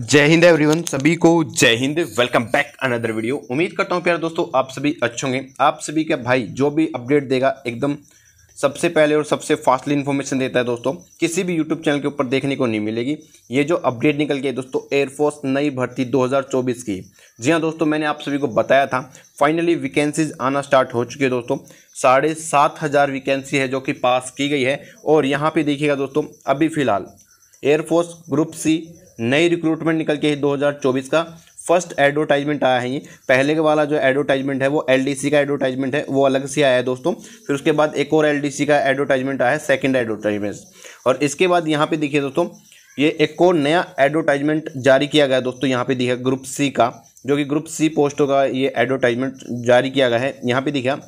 जय हिंद एवरीवन सभी को जय हिंद वेलकम बैक अनदर वीडियो उम्मीद करता हूँ प्यार दोस्तों आप सभी अच्छे होंगे आप सभी का भाई जो भी अपडेट देगा एकदम सबसे पहले और सबसे फास्टली इन्फॉर्मेशन देता है दोस्तों किसी भी यूट्यूब चैनल के ऊपर देखने को नहीं मिलेगी ये जो अपडेट निकल गया दोस्तों एयरफोर्स नई भर्ती दो की जी हाँ दोस्तों मैंने आप सभी को बताया था फाइनली वैकेंसीज आना स्टार्ट हो चुकी है दोस्तों साढ़े सात हज़ार वैकेंसी है जो कि पास की गई है और यहाँ पर देखिएगा दोस्तों अभी फ़िलहाल एयरफोर्स ग्रुप सी नई रिक्रूटमेंट निकल के 2024 का फर्स्ट एडवर्टाइजमेंट आया है ये पहले के वाला जो एडवर्टाइजमेंट है वो एल का एडवर्टाइजमेंट है वो अलग से आया है दोस्तों फिर उसके बाद एक और एल का एडवर्टाइजमेंट आया है सेकेंड एडवर्टाइजमेंट और इसके बाद यहाँ पे देखिए दोस्तों ये एक और नया एडवर्टाइजमेंट जारी किया गया दोस्तों यहाँ पे दिखा ग्रुप सी का जो कि ग्रुप सी पोस्टों का ये एडवर्टाइजमेंट जारी किया गया है यहाँ पे दिखा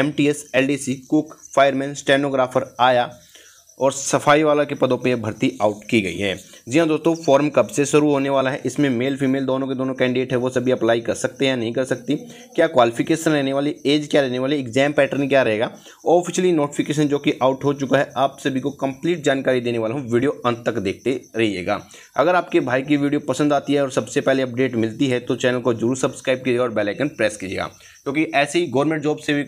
M T S L D C cook fireman stenographer आया और सफाई वाला के पदों पर भर्ती आउट की गई है जी हाँ दोस्तों फॉर्म कब से शुरू होने वाला है इसमें मेल फीमेल दोनों के दोनों कैंडिडेट है वो सभी अप्लाई कर सकते हैं या नहीं कर सकती क्या क्वालिफिकेशन रहने वाली एज क्या रहने वाली एग्जाम पैटर्न क्या रहेगा ऑफिशियली नोटिफिकेशन जो कि आउट हो चुका है आप सभी को कंप्लीट जानकारी देने वाला हूँ वीडियो अंत तक देखते रहिएगा अगर आपके भाई की वीडियो पसंद आती है और सबसे पहले अपडेट मिलती है तो चैनल को जरूर सब्सक्राइब कीजिएगा और बेलाइकन प्रेस कीजिएगा क्योंकि ऐसे ही गवर्नमेंट जॉब से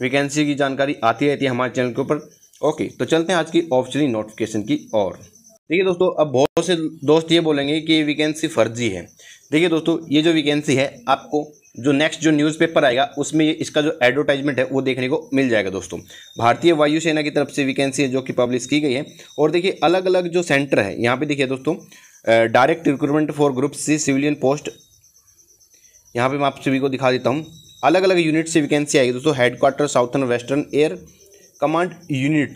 वैकेंसी की जानकारी आती रहती है हमारे चैनल के ऊपर ओके तो चलते हैं आज की ऑफिशियली नोटिफिकेशन की और देखिए दोस्तों अब बहुत से दोस्त ये बोलेंगे कि ये वैकेंसी फर्जी है देखिए दोस्तों ये जो वैकेंसी है आपको जो नेक्स्ट जो न्यूज़पेपर आएगा उसमें ये इसका जो एडवर्टाइजमेंट है वो देखने को मिल जाएगा दोस्तों भारतीय वायुसेना की तरफ से वैकेंसी है जो कि पब्लिश की गई है और देखिए अलग अलग जो सेंटर है यहाँ पे देखिए दोस्तों direct recruitment for group C civilian post यहाँ पर मैं आप सभी को दिखा देता हूँ अलग अलग यूनिट से वैकेंसी आएगी दोस्तों headquarter southern western air command unit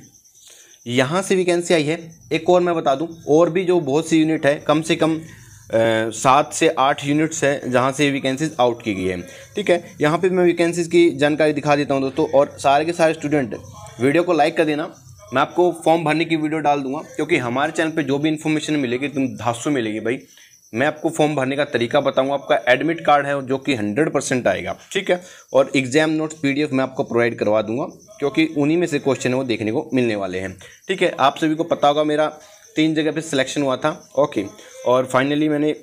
यहाँ से वैकेंसी आई है एक और मैं बता दूँ और भी जो बहुत सी यूनिट है कम से कम सात से आठ यूनिट्स है जहाँ से वैकेंसीज आउट की गई है ठीक है यहाँ पे मैं वैकेंसीज की जानकारी दिखा देता हूँ दोस्तों और सारे के सारे स्टूडेंट वीडियो को लाइक कर देना मैं आपको फॉर्म भरने की वीडियो डाल दूंगा क्योंकि हमारे चैनल पे जो भी इन्फॉर्मेशन मिलेगी तुम धासु मिलेगी भाई मैं आपको फॉर्म भरने का तरीका बताऊंगा आपका एडमिट कार्ड है जो कि 100 परसेंट आएगा ठीक है और एग्जाम नोट्स पीडीएफ मैं आपको प्रोवाइड करवा दूंगा क्योंकि उन्हीं में से क्वेश्चन वो देखने को मिलने वाले हैं ठीक है आप सभी को पता होगा मेरा तीन जगह पे सिलेक्शन हुआ था ओके और फाइनली मैंने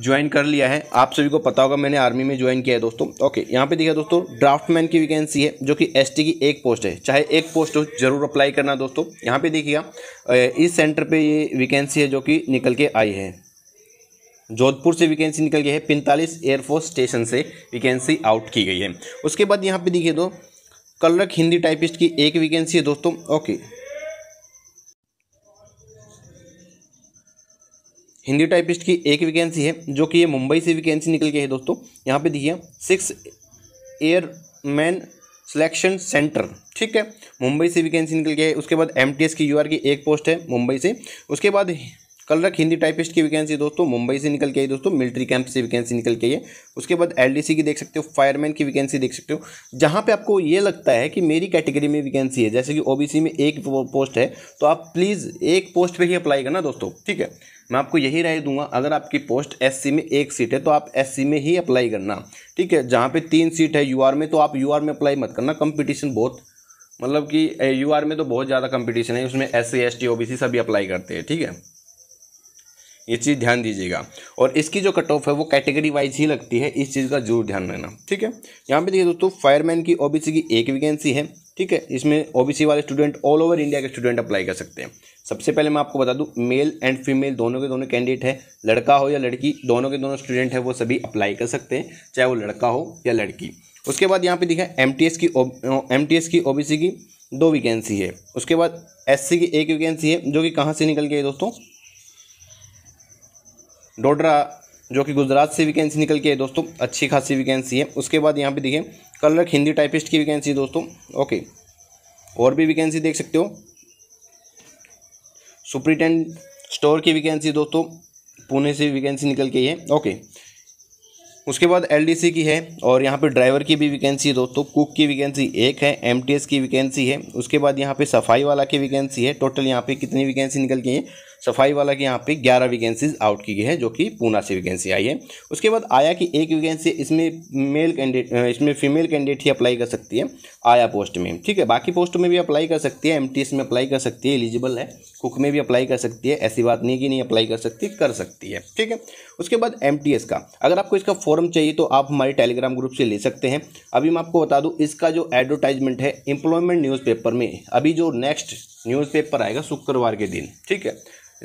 ज्वाइन कर लिया है आप सभी को पता होगा मैंने आर्मी में ज्वाइन किया है दोस्तों ओके यहाँ पे देखिए दोस्तों ड्राफ्टमैन की वैकेंसी है जो कि एसटी की एक पोस्ट है चाहे एक पोस्ट हो जरूर अप्लाई करना दोस्तों यहाँ पे देखिएगा इस सेंटर पे ये वैकेंसी है जो कि निकल के आई है जोधपुर से वैकेंसी निकल गई है पैंतालीस एयरफोर्स स्टेशन से वैकेंसी आउट की गई है उसके बाद यहाँ पर देखिए दो कलरक हिंदी टाइपिस्ट की एक वैकेंसी है दोस्तों ओके हिंदी टाइपिस्ट की एक वैकेंसी है जो कि ये मुंबई से वैकेंसी निकल के है दोस्तों यहाँ पे देखिए सिक्स एयरमैन सिलेक्शन सेंटर ठीक है मुंबई से वैकेंसी निकल के है उसके बाद एम की यू की एक पोस्ट है मुंबई से उसके बाद कलरक हिंदी टाइपिस्ट की वैकेंसी दोस्तों मुंबई से निकल के आई दोस्तों मिलिट्री कैंप से वैकेंसी निकल के आई है उसके बाद एलडीसी की देख सकते हो फायरमैन की वैकेंसी देख सकते हो जहाँ पे आपको ये लगता है कि मेरी कैटेगरी में वैकेंसी है जैसे कि ओबीसी में एक पोस्ट है तो आप प्लीज़ एक पोस्ट पर ही अप्लाई करना दोस्तों ठीक है मैं आपको यही राय दूंगा अगर आपकी पोस्ट एससी में एक सीट है तो आप एससी में ही अप्लाई करना ठीक है जहाँ पे तीन सीट है यूआर में तो आप यूआर में अप्लाई मत करना कंपटीशन बहुत मतलब कि यूआर में तो बहुत ज़्यादा कंपटीशन है उसमें S C S T O B C सभी अप्लाई करते हैं ठीक है ये चीज़ ध्यान दीजिएगा और इसकी जो कट ऑफ है वो कैटेगरी वाइज ही लगती है इस चीज़ का जरूर ध्यान रहना ठीक है यहाँ पे देखिए दोस्तों फायरमैन की ओबीसी की एक वैकेंसी है ठीक है इसमें ओबीसी वाले स्टूडेंट ऑल ओवर इंडिया के स्टूडेंट अप्लाई कर सकते हैं सबसे पहले मैं आपको बता दूँ मेल एंड फीमेल दोनों के दोनों कैंडिडेट हैं लड़का हो या लड़की दोनों के दोनों स्टूडेंट हैं वो सभी अप्लाई कर सकते हैं चाहे वो लड़का हो या लड़की उसके बाद यहाँ पे देखें एम की एम की ओ की दो वैकेंसी है उसके बाद एस की एक वैकेंसी है जो कि कहाँ से निकल गई दोस्तों डोडरा जो कि गुजरात से वैकेंसी निकल के है दोस्तों अच्छी खासी वैकेंसी है उसके बाद यहाँ पे देखिए कलर हिंदी टाइपिस्ट की वैकेंसी है दोस्तों ओके और भी वैकेंसी देख सकते हो सुप्रिटेंड स्टोर की वैकेंसी दोस्तों पुणे से वैकेंसी निकल के है ओके उसके बाद एलडीसी की है और यहाँ पे ड्राइवर की भी वैकेंसी है दोस्तों कुक की वैकेंसी एक है एमटीएस की वैकेंसी है उसके बाद यहाँ पे सफाई वाला की वैकेंसी है टोटल यहाँ पे कितनी वैकेंसी निकल गई है सफाई वाला की यहाँ पे ग्यारह वैकेंसीज आउट की गई है जो कि पूना से वैकेंसी आई है उसके बाद आया कि एक वैकेंसी इसमें मेल कैंडिडेट इसमें फीमेल कैंडिडेट ही अप्लाई कर सकती है आया पोस्ट में ठीक है बाकी पोस्ट में भी अप्लाई कर सकती है एम में अप्लाई कर सकती है एलिजिबल है कुक में भी अप्लाई कर सकती है ऐसी बात नहीं कि नहीं अप्लाई कर सकती कर सकती है ठीक है उसके बाद एम का अगर आपको इसका फॉर्म चाहिए तो आप हमारे टेलीग्राम ग्रुप से ले सकते हैं अभी मैं आपको बता दूँ इसका जो एडवर्टाइजमेंट है एम्प्लॉयमेंट न्यूज़पेपर में अभी जो नेक्स्ट न्यूज़पेपर आएगा शुक्रवार के दिन ठीक है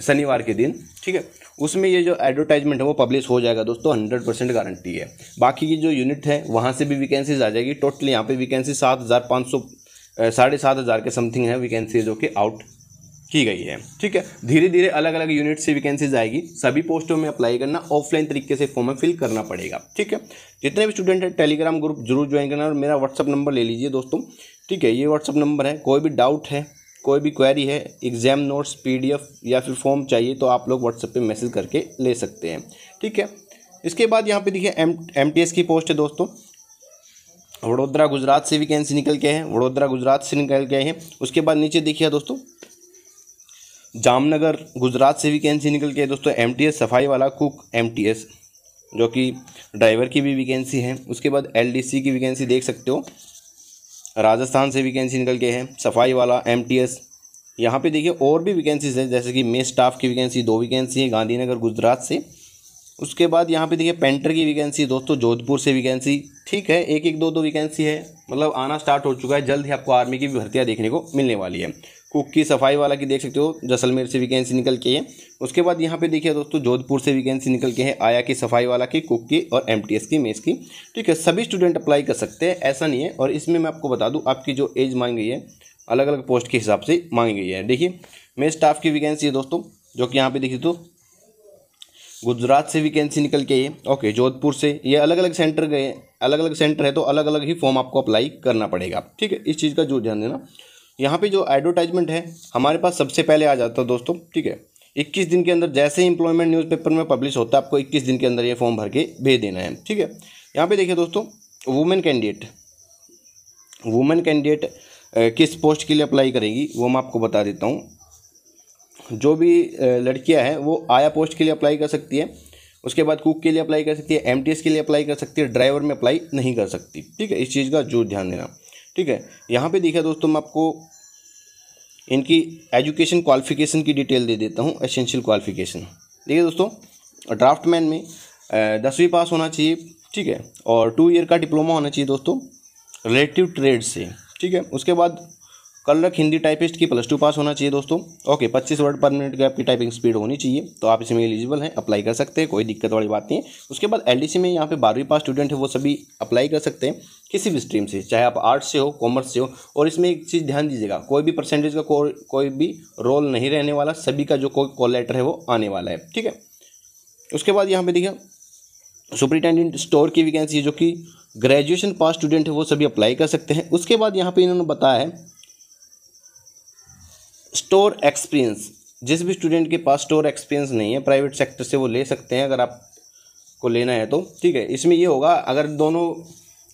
शनिवार के दिन ठीक है उसमें ये जो एडवर्टाइजमेंट है वो पब्लिश हो जाएगा दोस्तों हंड्रेड परसेंट गारंटी है बाकी की जो यूनिट है वहाँ से भी वैकेंसीज आ जाएगी टोटल यहाँ पे वैकेंसी सात हज़ार पाँच सौ साढ़े सात हज़ार के समथिंग है वैकेंसी जो कि आउट की गई है ठीक है धीरे धीरे अलग अलग यूनिट से वैकेंसीज आएगी सभी पोस्टों में अप्लाई करना ऑफलाइन तरीके से फॉर्म में फिल करना पड़ेगा ठीक है जितने भी स्टूडेंट हैं टेलीग्राम ग्रुप जरूर ज्वाइन करना और मेरा व्हाट्सअप नंबर ले लीजिए दोस्तों ठीक है ये व्हाट्सअप नंबर है कोई भी डाउट है कोई भी क्वेरी है एग्ज़ाम नोट्स पीडीएफ या फिर फॉर्म चाहिए तो आप लोग व्हाट्सएप पे मैसेज करके ले सकते हैं ठीक है इसके बाद यहाँ पे देखिए एम एम की पोस्ट है दोस्तों वडोदरा गुजरात से वैकेंसी निकल के हैं वडोदरा गुजरात से निकल के हैं उसके बाद नीचे देखिए दोस्तों जामनगर गुजरात से वैकेंसी निकल के दोस्तों एम सफाई वाला कुक एम जो कि ड्राइवर की भी वैकेंसी है उसके बाद एल की वैकेंसी देख सकते हो राजस्थान से वैकेंसी निकल के हैं सफाई वाला एम टी एस यहाँ पर देखिए और भी वैकेंसीज हैं जैसे कि मे स्टाफ की वैकेंसी दो वैकेंसी है गांधीनगर गुजरात से उसके बाद यहाँ पे देखिए पेंटर की वैकेंसी दोस्तों जोधपुर से वैकेंसी ठीक है एक एक दो दो वैकेंसी है मतलब आना स्टार्ट हो चुका है जल्द ही आपको आर्मी की भी भर्तियाँ देखने को मिलने वाली है कुक की सफाई वाला की देख सकते हो जैसलमेर से वैकेंसी निकल के है उसके बाद यहाँ पे देखिए दोस्तों जोधपुर से वैकेंसी निकल के है आया की सफाई वाला की कुक की और एम की मेस की ठीक है सभी स्टूडेंट अप्लाई कर सकते हैं ऐसा नहीं है और इसमें मैं आपको बता दूँ आपकी जो एज मांगी गई है अलग अलग पोस्ट के हिसाब से मांगी गई है देखिए मेस स्टाफ की वैकेंसी है दोस्तों जो कि यहाँ पर देखिए तो गुजरात से वैकेंसी निकल के ये ओके जोधपुर से ये अलग अलग सेंटर गए अलग अलग सेंटर है तो अलग अलग ही फॉर्म आपको अप्लाई करना पड़ेगा ठीक है इस चीज़ का जो ध्यान देना यहाँ पे जो एडवर्टाइजमेंट है हमारे पास सबसे पहले आ जाता है दोस्तों ठीक है इक्कीस दिन के अंदर जैसे ही इंप्लॉयमेंट न्यूज़पेपर में पब्लिश होता है आपको इक्कीस दिन के अंदर ये फॉर्म भर के भेज देना है ठीक है यहाँ पे देखिए दोस्तों वुमेन कैंडिडेट वुमेन कैंडिडेट किस पोस्ट के लिए अप्लाई करेगी वो मैं आपको बता देता हूँ जो भी लड़कियाँ हैं वो आया पोस्ट के लिए अप्लाई कर सकती है उसके बाद कुक के लिए अप्लाई कर सकती है एम के लिए अप्लाई कर सकती है ड्राइवर में अप्लाई नहीं कर सकती ठीक है इस चीज़ का जो ध्यान देना ठीक है यहाँ पे देखिए दोस्तों मैं आपको इनकी एजुकेशन क्वालिफिकेशन की डिटेल दे देता हूँ एसेंशियल क्वालिफिकेशन देखिए दोस्तों ड्राफ्टमैन में दसवीं पास होना चाहिए ठीक है और टू ईयर का डिप्लोमा होना चाहिए दोस्तों रिलेटिव ट्रेड से ठीक है उसके बाद कलरक हिंदी टाइपिस्ट की प्लस टू पास होना चाहिए दोस्तों ओके 25 वर्ड पर मिनट की आपकी टाइपिंग स्पीड होनी चाहिए तो आप इसमें एलिजिबल हैं अप्लाई कर सकते हैं कोई दिक्कत वाली बात नहीं है उसके बाद एल में यहाँ पे बारहवीं पास स्टूडेंट है वो सभी अप्लाई कर सकते हैं किसी भी स्ट्रीम से चाहे आप आर्ट्स से हो कॉमर्स से हो और इसमें एक चीज़ ध्यान दीजिएगा कोई भी परसेंटेज का को, कोई भी रोल नहीं रहने वाला सभी का जो कोई कॉल लेटर है वो आने वाला है ठीक है उसके बाद यहाँ पर देखिए सुपरिटेंडेंट स्टोर की वैकेंसी जो कि ग्रेजुएशन पास स्टूडेंट है वो सभी अप्लाई कर सकते हैं उसके बाद यहाँ पे इन्होंने बताया है स्टोर एक्सपीरियंस जिस भी स्टूडेंट के पास स्टोर एक्सपीरियंस नहीं है प्राइवेट सेक्टर से वो ले सकते हैं अगर आपको लेना है तो ठीक है इसमें ये होगा अगर दोनों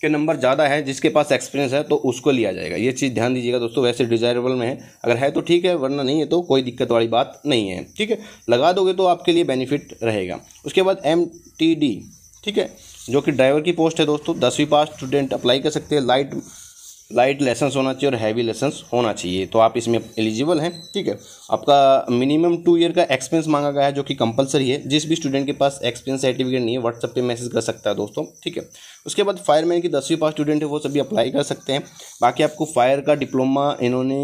के नंबर ज़्यादा है जिसके पास एक्सपीरियंस है तो उसको लिया जाएगा ये चीज़ ध्यान दीजिएगा दोस्तों वैसे डिजायरेबल में है अगर है तो ठीक है वरना नहीं है तो कोई दिक्कत वाली बात नहीं है ठीक है लगा दोगे तो आपके लिए बेनिफिट रहेगा उसके बाद एम ठीक है जो कि ड्राइवर की पोस्ट है दोस्तों दसवीं पास स्टूडेंट अप्लाई कर सकते हैं लाइट लाइट लाइसेंस होना चाहिए और हैवी लाइसेंस होना चाहिए तो आप इसमें एलिजिबल हैं ठीक है आपका मिनिमम टू ईयर का एक्सपीरियंस मांगा गया है जो कि कंपलसरी है जिस भी स्टूडेंट के पास एक्सपीरियंस सर्टिफिकेट नहीं है व्हाट्सअप पे मैसेज कर सकता है दोस्तों ठीक है उसके बाद फायरमैन की दसवीं पास स्टूडेंट है वो सभी अप्लाई कर सकते हैं बाकी आपको फायर का डिप्लोमा इन्होंने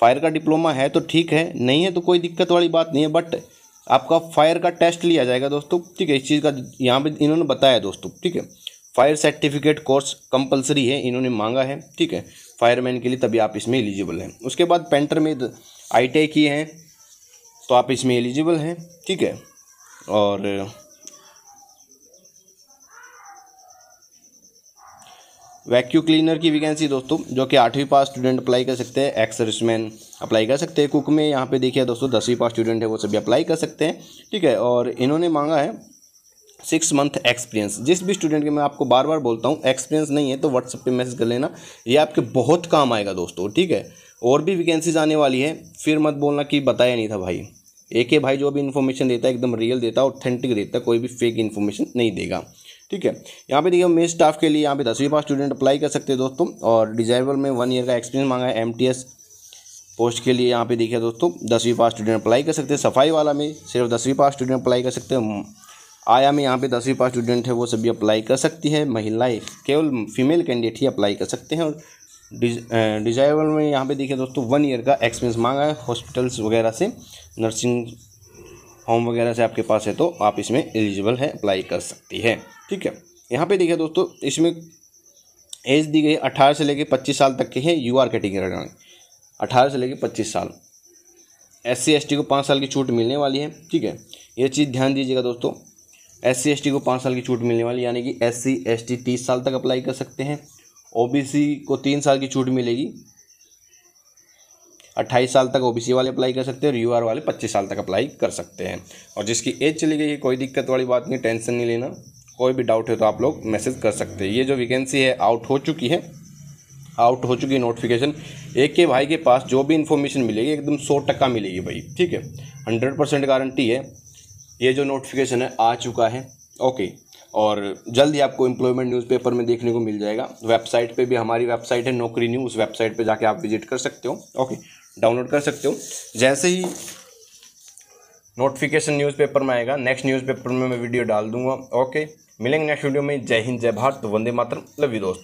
फायर का डिप्लोमा है तो ठीक है नहीं है तो कोई दिक्कत वाली बात नहीं है बट आपका फायर का टेस्ट लिया जाएगा दोस्तों ठीक है इस चीज़ का यहाँ पे इन्होंने बताया दोस्तों ठीक है फायर सर्टिफिकेट कोर्स कंपलसरी है इन्होंने मांगा है ठीक है फायरमैन के लिए तभी आप इसमें एलिजिबल हैं उसके बाद पेंटर में आई टी किए हैं तो आप इसमें एलिजिबल हैं ठीक है और वैक्यू क्लीनर की वैकेंसी दोस्तों जो कि आठवीं पास स्टूडेंट अप्लाई कर सकते हैं एक्स अप्लाई कर सकते हैं कुक में यहाँ पे देखिए दोस्तों दसवीं पास स्टूडेंट है वो सभी अप्लाई कर सकते हैं ठीक है और इन्होंने मांगा है सिक्स मंथ एक्सपीरियंस जिस भी स्टूडेंट के मैं आपको बार बार बोलता हूँ एक्सपीरियंस नहीं है तो व्हाट्सअप पे मैसेज कर लेना ये आपके बहुत काम आएगा दोस्तों ठीक है और भी वैकेंसीज आने वाली है फिर मत बोलना कि बताया नहीं था भाई एक ही भाई जो भी इन्फॉर्मेशन देता है एकदम रियल देता है ऑथेंटिक देता है कोई भी फेक इन्फॉर्मेशन नहीं देगा ठीक है यहाँ पे देखिए मेरे स्टाफ के लिए यहाँ पे दसवीं पास स्टूडेंट अप्लाई कर सकते हैं दोस्तों और डिजायरेबल में वन ईयर का एक्सपीरियंस मांगा है एम पोस्ट के लिए यहाँ पे देखिए दोस्तों दसवीं पास स्टूडेंट अप्लाई कर सकते हैं सफाई वाला में सिर्फ दसवीं पास स्टूडेंट अप्लाई कर सकते हैं आया में यहाँ पे दसवीं पास स्टूडेंट है वो सभी अप्लाई कर सकती है महिलाएं केवल फीमेल कैंडिडेट ही अप्लाई कर सकते हैं और डिजाइबल में यहाँ पे देखिए दोस्तों वन ईयर का एक्सपीरियंस मांगा है हॉस्पिटल्स वगैरह से नर्सिंग होम वगैरह से आपके पास है तो आप इसमें एलिजिबल है अप्लाई कर सकती है ठीक है यहाँ पर देखिए दोस्तों इसमें एज दी गई अट्ठारह से लेकर पच्चीस साल तक के हैं यू आर कैटेगरी अठारह से लेकर पच्चीस साल एस सी एस टी को पाँच साल की छूट मिलने वाली है ठीक है ये चीज़ ध्यान दीजिएगा दोस्तों एस सी एस टी को पाँच साल की छूट मिलने वाली यानी कि एस सी एस टी तीस साल तक अप्लाई कर सकते हैं ओ बी सी को तीन साल की छूट मिलेगी अट्ठाईस साल तक ओबीसी वाले अप्लाई कर सकते हैं और आर वाले पच्चीस साल तक अप्लाई कर सकते हैं और जिसकी एज चली गई है कोई दिक्कत वाली बात नहीं टेंशन नहीं लेना कोई भी डाउट है तो आप लोग मैसेज कर सकते हैं ये जो वैकेंसी है आउट हो चुकी है आउट हो चुकी है नोटिफिकेशन एक के भाई के पास जो भी इन्फॉर्मेशन मिलेगी एकदम सौ टक्का मिलेगी भाई ठीक है हंड्रेड परसेंट गारंटी है ये जो नोटिफिकेशन है आ चुका है ओके और जल्द ही आपको एम्प्लॉयमेंट न्यूज़पेपर में देखने को मिल जाएगा वेबसाइट पे भी हमारी वेबसाइट है नौकरी न्यू उस वेबसाइट पे जाके आप विजिट कर सकते हो ओके डाउनलोड कर सकते हो जैसे ही नोटिफिकेशन न्यूज़पेपर में आएगा नेक्स्ट न्यूज़पेपर में मैं वीडियो डाल दूंगा ओके मिलेंगे नेक्स्ट वीडियो में जय हिंद जय भारत वंदे मातर लव यू दोस्तों